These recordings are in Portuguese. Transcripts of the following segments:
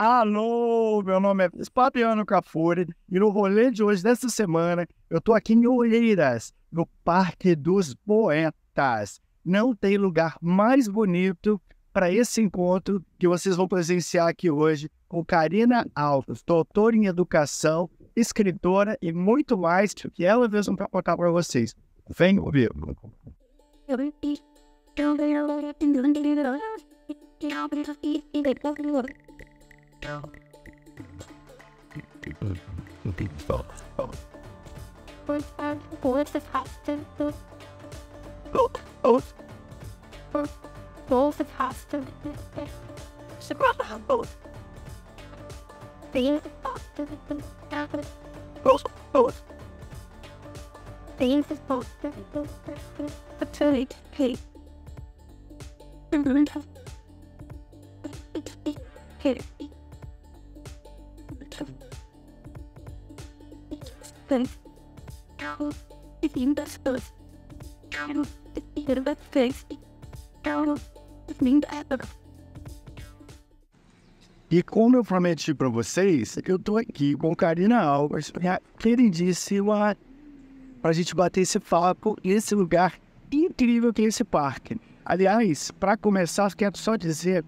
Alô, meu nome é Fabiano Cafuri e no rolê de hoje, dessa semana, eu estou aqui em Oeiras, no Parque dos Poetas. Não tem lugar mais bonito para esse encontro que vocês vão presenciar aqui hoje com Karina Alves, doutora em educação, escritora e muito mais que ela mesma para contar para vocês. Vem ouvir. Both, the fuck? both. oh. Both of both. to both. Being both both. Being both the turret both. É e como eu prometi para vocês, é eu estou aqui com Karina Alves, minha queridíssima, para a gente bater esse papo nesse lugar incrível que é esse parque. Aliás, para começar, quero só dizer,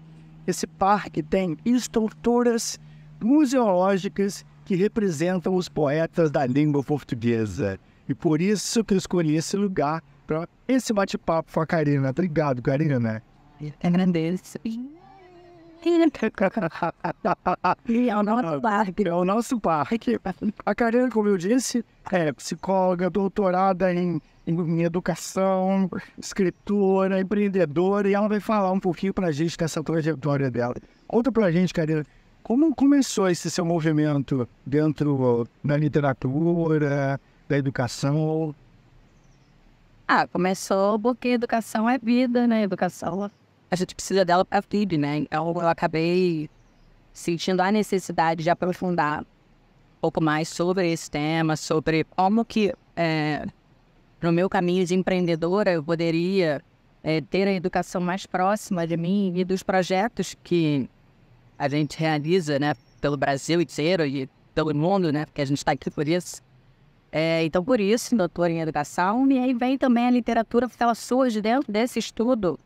esse parque tem estruturas museológicas que representam os poetas da língua portuguesa. E por isso que eu escolhi esse lugar para esse bate-papo com a Karina. Obrigado, Karina. Eu agradeço. É o nosso parque. É o nosso parque. A Karina, como eu disse, é psicóloga, doutorada em, em educação, escritora, empreendedora, e ela vai falar um pouquinho pra gente dessa trajetória dela. Conta pra gente, Karina, como começou esse seu movimento dentro eh, da literatura, da educação? Ah, começou porque educação é vida, né? Educação, a gente precisa dela para tudo, né? Então eu acabei sentindo a necessidade de aprofundar um pouco mais sobre esse tema, sobre como que é, no meu caminho de empreendedora eu poderia é, ter a educação mais próxima de mim e dos projetos que a gente realiza, né, pelo Brasil inteiro e pelo mundo, né, porque a gente está aqui por isso. É, então, por isso, doutor em educação, e aí vem também a literatura, porque ela surge dentro desse estudo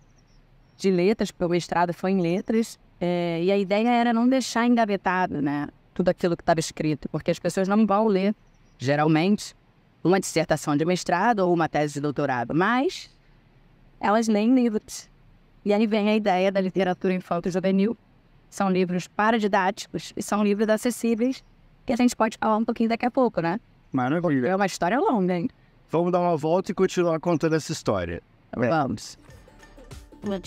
de letras, porque o mestrado foi em letras, é, e a ideia era não deixar engavetado, né, tudo aquilo que estava escrito, porque as pessoas não vão ler, geralmente, uma dissertação de mestrado ou uma tese de doutorado, mas elas leem livros. E aí vem a ideia da literatura infanto-juvenil, são livros para didáticos e são livros acessíveis, que a gente pode falar um pouquinho daqui a pouco, né? Maravilha. É uma história longa, hein? Vamos dar uma volta e continuar contando essa história. É. Vamos. E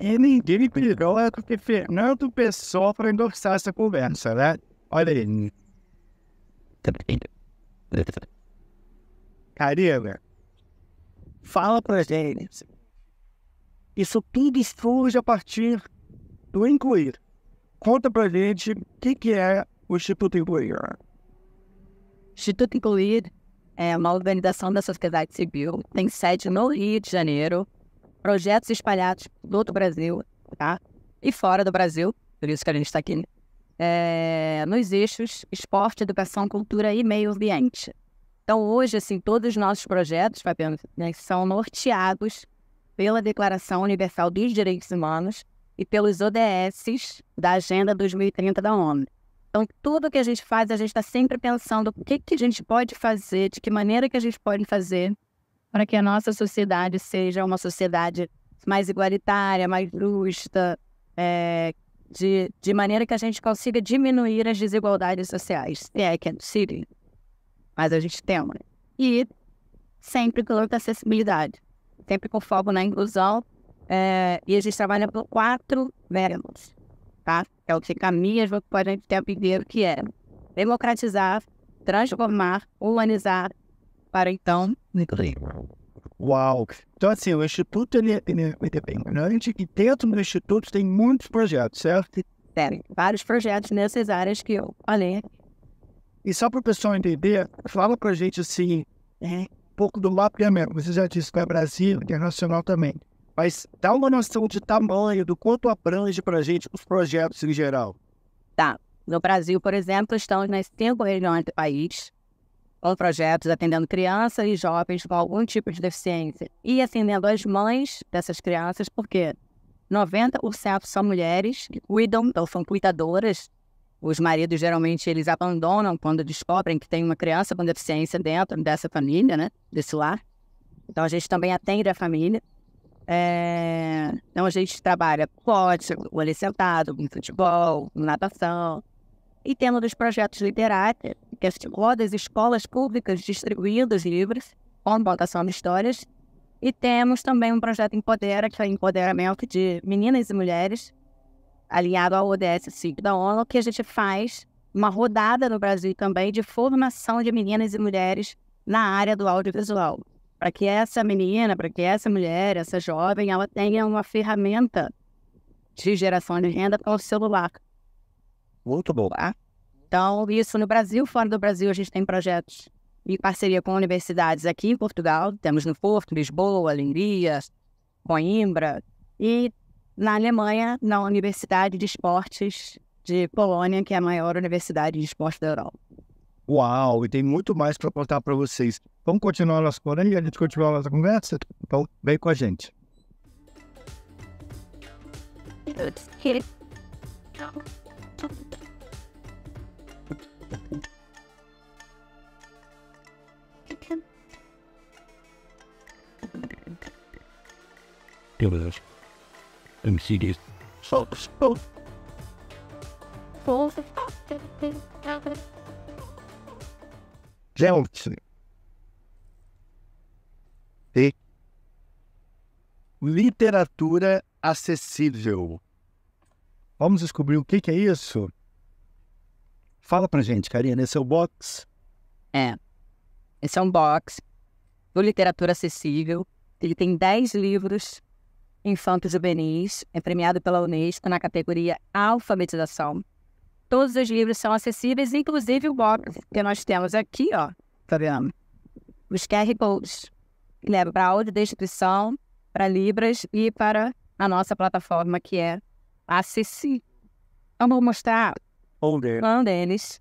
é, ninguém pirou é porque Fernando Pessoa para endossar essa conversa, né? Olha aí. Karina, fala pra gente. Isso tudo surge a partir do incluir. Conta pra gente o que, que é o Instituto Incluir. Instituto Incluir é uma organização da sociedade civil, tem sede no Rio de Janeiro, projetos espalhados por todo o Brasil, tá? E fora do Brasil, por isso que a gente está aqui é, nos eixos esporte, educação, cultura e meio ambiente. Então, hoje, assim, todos os nossos projetos, Fabiano, né, são norteados pela Declaração Universal dos Direitos Humanos e pelos ODS da Agenda 2030 da ONU. Então, tudo que a gente faz, a gente está sempre pensando o que, que a gente pode fazer, de que maneira que a gente pode fazer para que a nossa sociedade seja uma sociedade mais igualitária, mais justa, é, de, de maneira que a gente consiga diminuir as desigualdades sociais, é que é possível. Mas a gente tem, né? E sempre com acessibilidade, sempre com foco na inclusão. É, e a gente trabalha por quatro verbos, tá? É o que caminha para a gente ter a primeira que é democratizar, transformar, humanizar, para então... Muito Uau! Então, assim, o Instituto ele, é bem grande e dentro do Instituto tem muitos projetos, certo? Tem vários projetos nessas áreas que eu falei. E só para o pessoal entender, fala para a gente, assim, é, um pouco do mapeamento. Você já disse que é Brasil, internacional também. Mas dá uma noção de tamanho, do quanto abrange para a gente os projetos em geral. Tá. No Brasil, por exemplo, estamos nas cinco regiões do país ou projetos atendendo crianças e jovens com algum tipo de deficiência e atendendo as mães dessas crianças, porque 90% são mulheres que cuidam ou então são cuidadoras. Os maridos geralmente eles abandonam quando descobrem que tem uma criança com deficiência dentro dessa família, né, desse lar. Então a gente também atende a família. É... Então a gente trabalha com o olho sentado, com futebol, natação, e temos os projetos literários, que articulam é as assim, escolas públicas distribuindo os livros, com contação de histórias. E temos também um projeto Empodera, que é o empoderamento de meninas e mulheres, alinhado ao ODS 5 da ONU, que a gente faz uma rodada no Brasil também de formação de meninas e mulheres na área do audiovisual. Para que essa menina, para que essa mulher, essa jovem, ela tenha uma ferramenta de geração de renda com o celular, muito bom. Tá? Então, isso no Brasil, fora do Brasil, a gente tem projetos em parceria com universidades aqui em Portugal. Temos no Porto, Lisboa, Leiria, Coimbra. E na Alemanha, na Universidade de Esportes de Polônia, que é a maior universidade de esportes da Europa. Uau, e tem muito mais para contar para vocês. Vamos continuar nossa coragem e a gente continua a nossa conversa? Então, vem com a gente. Meu Deus. Eu me sinto so. Só, só. Gente. E literatura acessível. Vamos descobrir o que, que é isso? Fala pra gente, Karina, esse é o box? É. Esse é um box do Literatura Acessível. Ele tem 10 livros infantos juvenis, é premiado pela Unesco na categoria Alfabetização. Todos os livros são acessíveis, inclusive o box que nós temos aqui, ó. Tá vendo? Os QR Codes. Leva para áudio, descrição, para Libras e para a nossa plataforma que é acessível. Eu vou mostrar um deles.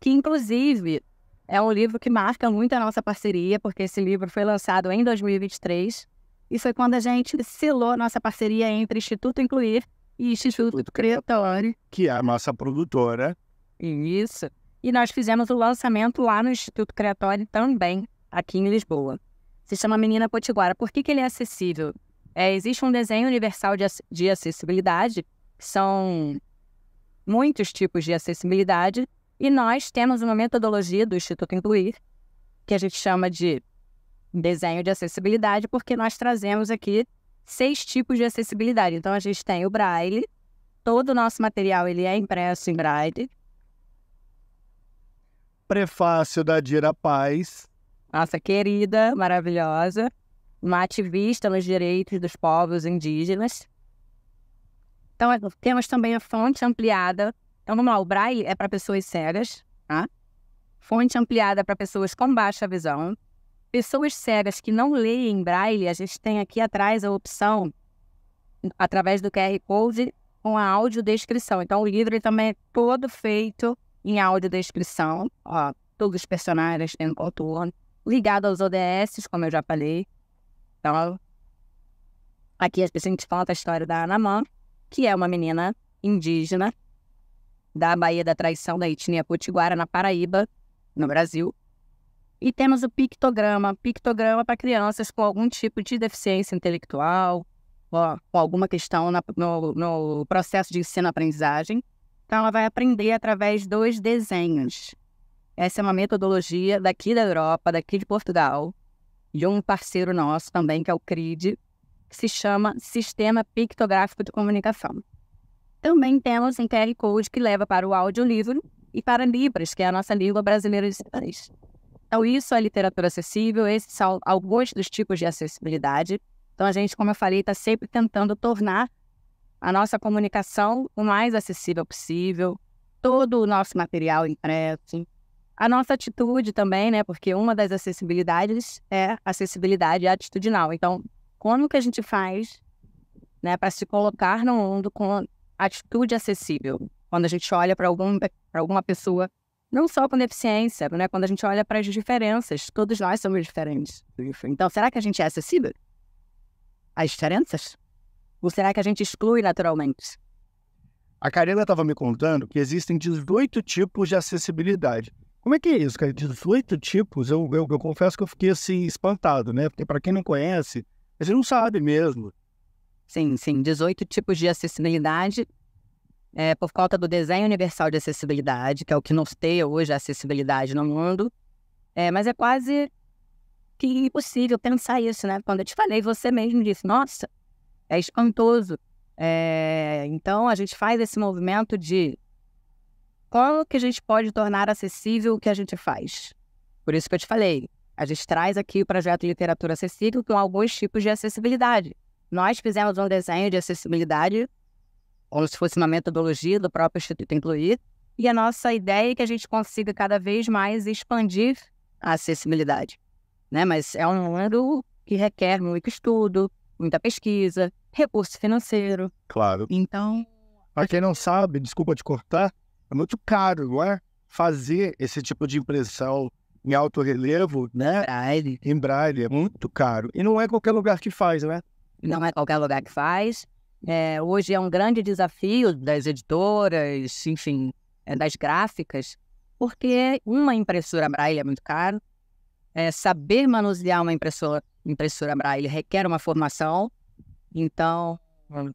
que inclusive é um livro que marca muito a nossa parceria, porque esse livro foi lançado em 2023 e foi quando a gente selou nossa parceria entre Instituto Incluir e Instituto Criatório. Que é a nossa produtora. Isso. E nós fizemos o lançamento lá no Instituto Criatório também, aqui em Lisboa. Se chama Menina Potiguara. Por que, que ele é acessível? É, existe um desenho universal de, de acessibilidade, são muitos tipos de acessibilidade, e nós temos uma metodologia do Instituto Incluir, que a gente chama de desenho de acessibilidade, porque nós trazemos aqui seis tipos de acessibilidade. Então, a gente tem o braille, todo o nosso material ele é impresso em braille. Prefácio da Dira Paz. Nossa querida, maravilhosa uma ativista nos direitos dos povos indígenas. Então, é, temos também a fonte ampliada. Então, vamos lá, o Braille é para pessoas cegas, tá? Fonte ampliada para pessoas com baixa visão. Pessoas cegas que não leem Braille, a gente tem aqui atrás a opção, através do QR Code, com a audiodescrição. Então, o livro também é todo feito em audiodescrição. Ó, todos os personagens têm um contorno. Ligado aos ODS, como eu já falei. Então, aqui a gente conta a história da Anamã, que é uma menina indígena da Bahia da Traição da etnia Potiguara, na Paraíba, no Brasil. E temos o pictograma, pictograma para crianças com algum tipo de deficiência intelectual, com alguma questão na, no, no processo de ensino-aprendizagem. Então, ela vai aprender através dos desenhos. Essa é uma metodologia daqui da Europa, daqui de Portugal, de um parceiro nosso também, que é o CRID, que se chama Sistema Pictográfico de Comunicação. Também temos um QR Code que leva para o audiolivro e para Libras, que é a nossa língua brasileira de sinais. Então, isso é literatura acessível, esses são alguns dos tipos de acessibilidade. Então, a gente, como eu falei, está sempre tentando tornar a nossa comunicação o mais acessível possível, todo o nosso material impresso, a nossa atitude também, né? Porque uma das acessibilidades é acessibilidade atitudinal. Então, como que a gente faz, né, para se colocar no mundo com atitude acessível? Quando a gente olha para algum, alguma pessoa, não só com deficiência, né? Quando a gente olha para as diferenças, todos nós somos diferentes. Então, será que a gente é acessível às diferenças? Ou será que a gente exclui naturalmente? A Karina estava me contando que existem 18 tipos de acessibilidade. Como é que é isso, cara? 18 tipos, eu, eu, eu confesso que eu fiquei assim, espantado, né? Porque para quem não conhece, você não sabe mesmo. Sim, sim, 18 tipos de acessibilidade é, por conta do desenho universal de acessibilidade, que é o que norteia hoje a acessibilidade no mundo. É, mas é quase que impossível pensar isso, né? Quando eu te falei, você mesmo disse, nossa, é espantoso. É, então, a gente faz esse movimento de como que a gente pode tornar acessível o que a gente faz. Por isso que eu te falei, a gente traz aqui o projeto Literatura Acessível com alguns tipos de acessibilidade. Nós fizemos um desenho de acessibilidade, como se fosse uma metodologia do próprio Instituto Incluir, e a nossa ideia é que a gente consiga cada vez mais expandir a acessibilidade. Né? Mas é um mundo que requer muito estudo, muita pesquisa, recurso financeiro. Claro. Então. Para quem não sabe, desculpa te cortar, é muito caro, não é? Fazer esse tipo de impressão em alto relevo, né? Braille. Em braille, é muito caro. E não é qualquer lugar que faz, né? Não é qualquer lugar que faz. É, hoje é um grande desafio das editoras, enfim, é, das gráficas, porque uma impressora braille é muito caro. É, saber manusear uma impressora, impressora braille requer uma formação. Então,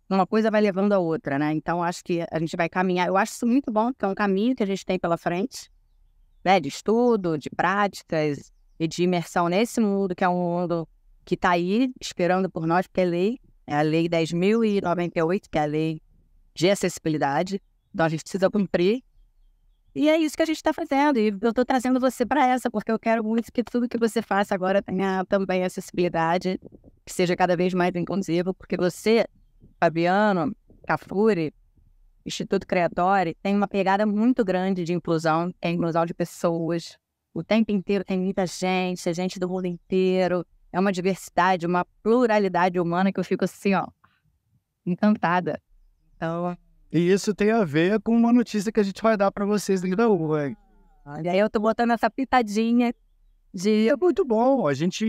uma coisa vai levando a outra, né? Então, acho que a gente vai caminhar. Eu acho isso muito bom, porque é um caminho que a gente tem pela frente, né? De estudo, de práticas e de imersão nesse mundo, que é um mundo que está aí esperando por nós, porque é lei, é a Lei 10.098, que é a lei de acessibilidade. Então, a gente precisa cumprir. E é isso que a gente está fazendo. E eu estou trazendo você para essa, porque eu quero muito que tudo que você faça agora tenha também acessibilidade, que seja cada vez mais inclusivo, porque você Fabiano Cafuri, Instituto Criatório tem uma pegada muito grande de inclusão, é inclusão de pessoas. O tempo inteiro tem muita gente, é gente do mundo inteiro. É uma diversidade, uma pluralidade humana que eu fico assim, ó, encantada. Então. E isso tem a ver com uma notícia que a gente vai dar para vocês daqui da rua, hein? E aí eu tô botando essa pitadinha de. É muito bom. A gente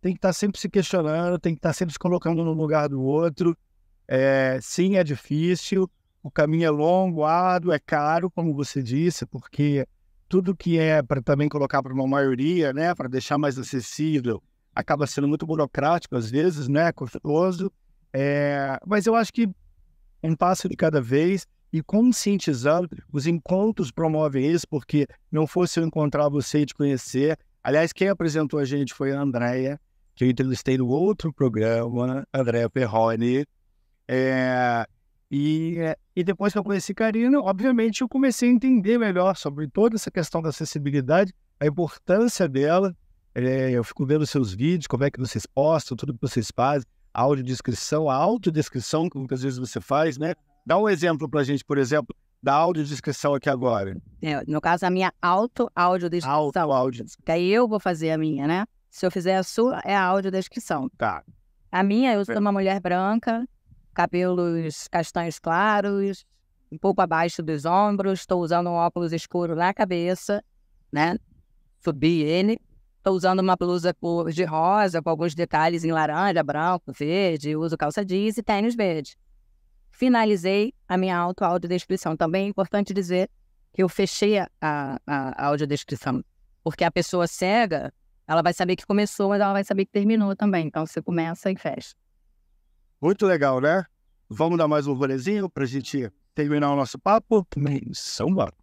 tem que estar tá sempre se questionando, tem que estar tá sempre se colocando no lugar do outro. É, sim, é difícil, o caminho é longo, árduo, é caro, como você disse, porque tudo que é para também colocar para uma maioria, né, para deixar mais acessível, acaba sendo muito burocrático às vezes, né, custoso. É, mas eu acho que um passo de cada vez e conscientizando, os encontros promovem isso, porque não fosse eu encontrar você e te conhecer. Aliás, quem apresentou a gente foi a Andréia, que eu entrevistei no outro programa, Andréia Perrone, é, e, é, e depois que eu conheci Karina, obviamente eu comecei a entender melhor sobre toda essa questão da acessibilidade, a importância dela. É, eu fico vendo seus vídeos, como é que vocês postam, tudo que vocês fazem, a audiodescrição, a autodescrição que muitas vezes você faz, né? Dá um exemplo para a gente, por exemplo, da audiodescrição aqui agora. É, no caso, a minha auto-audiodescrição. Auto-audio. Daí eu vou fazer a minha, né? Se eu fizer a sua, é a audiodescrição. Tá. A minha, eu sou uma mulher branca, cabelos castanhos claros, um pouco abaixo dos ombros, estou usando um óculos escuro na cabeça, né? Subi ele. Estou usando uma blusa cor de rosa, com alguns detalhes em laranja, branco, verde, uso calça jeans e tênis verde. Finalizei a minha auto-audiodescrição. Também é importante dizer que eu fechei a, a, a audiodescrição, porque a pessoa cega, ela vai saber que começou, mas ela vai saber que terminou também. Então, você começa e fecha. Muito legal, né? Vamos dar mais um rolezinho para a gente terminar o nosso papo? Também, samba.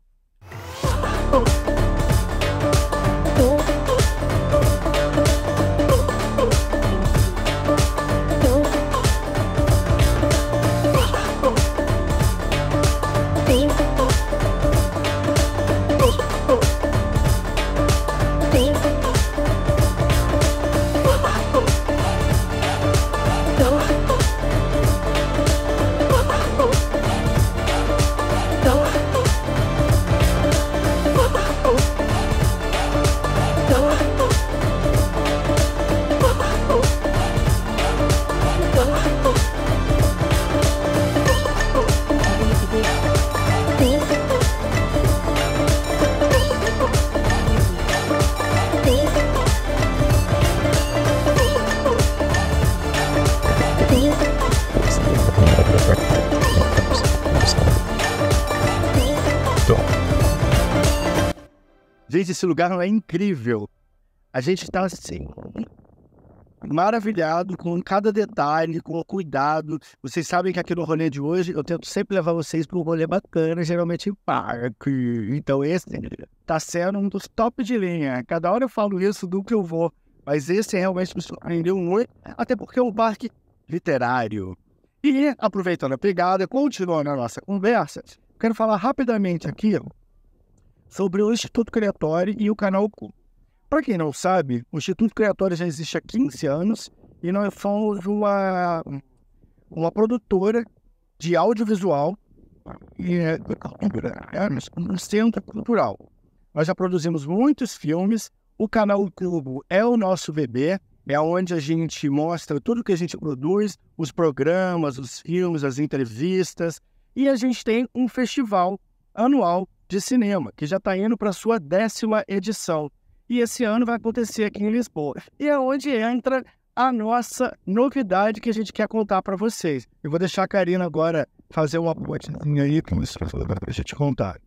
esse lugar não é incrível. A gente está assim, maravilhado com cada detalhe, com o cuidado. Vocês sabem que aqui no rolê de hoje eu tento sempre levar vocês para um rolê bacana, geralmente em parque. Então esse está sendo um dos top de linha. Cada hora eu falo isso do que eu vou. Mas esse realmente me surpreendeu muito, até porque é um parque literário. E aproveitando a pegada, continuando a nossa conversa, quero falar rapidamente aqui sobre o Instituto Criatório e o canal Cubo. Para quem não sabe, o Instituto Criatório já existe há 15 anos e nós somos uma, uma produtora de audiovisual e é, é um centro cultural. Nós já produzimos muitos filmes. O canal Cubo é o nosso bebê, é onde a gente mostra tudo que a gente produz, os programas, os filmes, as entrevistas. E a gente tem um festival anual de cinema, que já está indo para sua décima edição. E esse ano vai acontecer aqui em Lisboa. E é onde entra a nossa novidade que a gente quer contar para vocês. Eu vou deixar a Karina agora fazer uma pontezinha aí para a gente contar.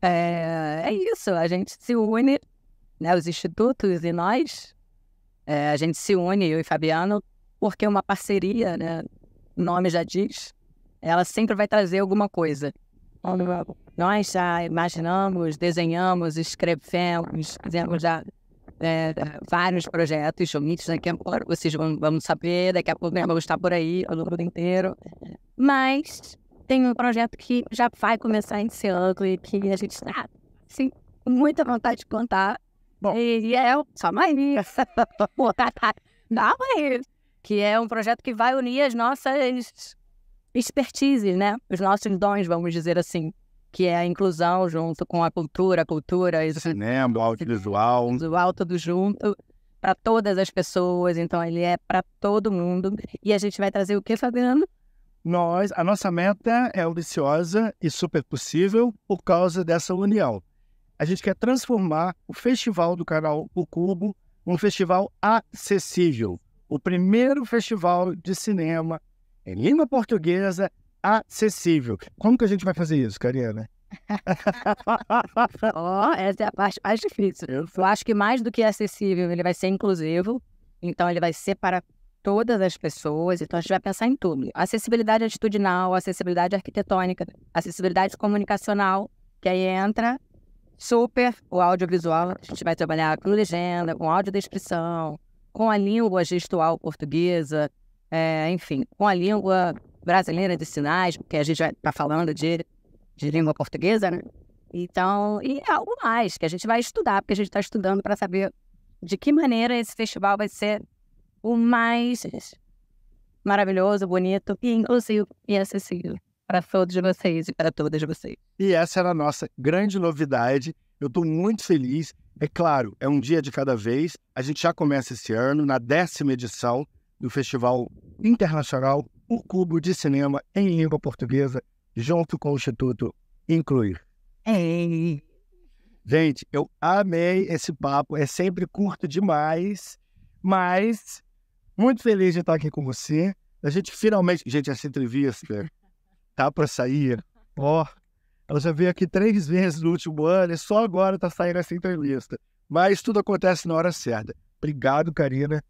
É, é isso, a gente se une, né, os institutos e nós, é, a gente se une, eu e Fabiano, porque é uma parceria, né, o nome já diz, ela sempre vai trazer alguma coisa nós já imaginamos, desenhamos, escrevemos, fizemos já é, vários projetos, juntos daqui a pouco, vocês vão, vão saber, daqui a pouco vamos estar por aí, o mundo inteiro. Mas tem um projeto que já vai começar esse ano e que a gente está, assim, com muita vontade de contar. Bom. E, e é só Maria. não mas... Que é um projeto que vai unir as nossas expertises, né? Os nossos dons, vamos dizer assim, que é a inclusão junto com a cultura, a cultura, o cinema, audiovisual, visual, tudo junto para todas as pessoas. Então ele é para todo mundo. E a gente vai trazer o que, Fabiano? Nós, a nossa meta é ambiciosa e super possível por causa dessa união. A gente quer transformar o festival do canal O Cubo num festival acessível, o primeiro festival de cinema em língua portuguesa acessível. Como que a gente vai fazer isso, Karina? oh, essa é a parte mais difícil. Eu acho que mais do que acessível, ele vai ser inclusivo. Então, ele vai ser para todas as pessoas. Então, a gente vai pensar em tudo: acessibilidade atitudinal, acessibilidade arquitetônica, acessibilidade comunicacional, que aí entra super o audiovisual. A gente vai trabalhar com legenda, com audiodescrição, com a língua gestual portuguesa, é, enfim, com a língua brasileira de sinais, porque a gente já está falando de, de língua portuguesa, né? Então, e algo mais que a gente vai estudar, porque a gente está estudando para saber de que maneira esse festival vai ser o mais maravilhoso, bonito e inclusivo e acessível para todos vocês e para todas vocês. E essa era a nossa grande novidade. Eu estou muito feliz. É claro, é um dia de cada vez. A gente já começa esse ano, na décima edição do Festival Internacional O Cubo de Cinema em Língua Portuguesa, junto com o Instituto Incluir. Ei. Gente, eu amei esse papo, é sempre curto demais, mas muito feliz de estar aqui com você. A gente finalmente. Gente, essa entrevista tá para sair. Ó, oh, ela já veio aqui três vezes no último ano e é só agora tá saindo essa entrevista. Mas tudo acontece na hora certa. Obrigado, Karina.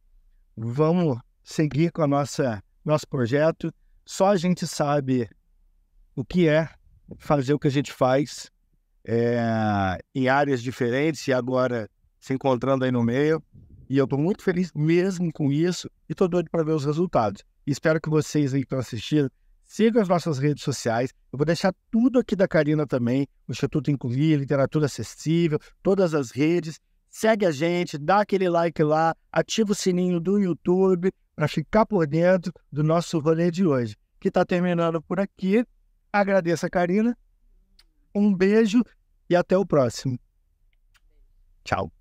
Vamos seguir com a nossa nosso projeto. Só a gente sabe o que é fazer o que a gente faz é, em áreas diferentes e agora se encontrando aí no meio. E eu estou muito feliz mesmo com isso e estou doido para ver os resultados. Espero que vocês aí que estão assistindo sigam as nossas redes sociais. Eu vou deixar tudo aqui da Karina também, o Instituto Incluir, Literatura Acessível, todas as redes. Segue a gente, dá aquele like lá, ativa o sininho do YouTube, para ficar por dentro do nosso rolê de hoje, que está terminando por aqui. Agradeço a Karina. Um beijo e até o próximo. Tchau.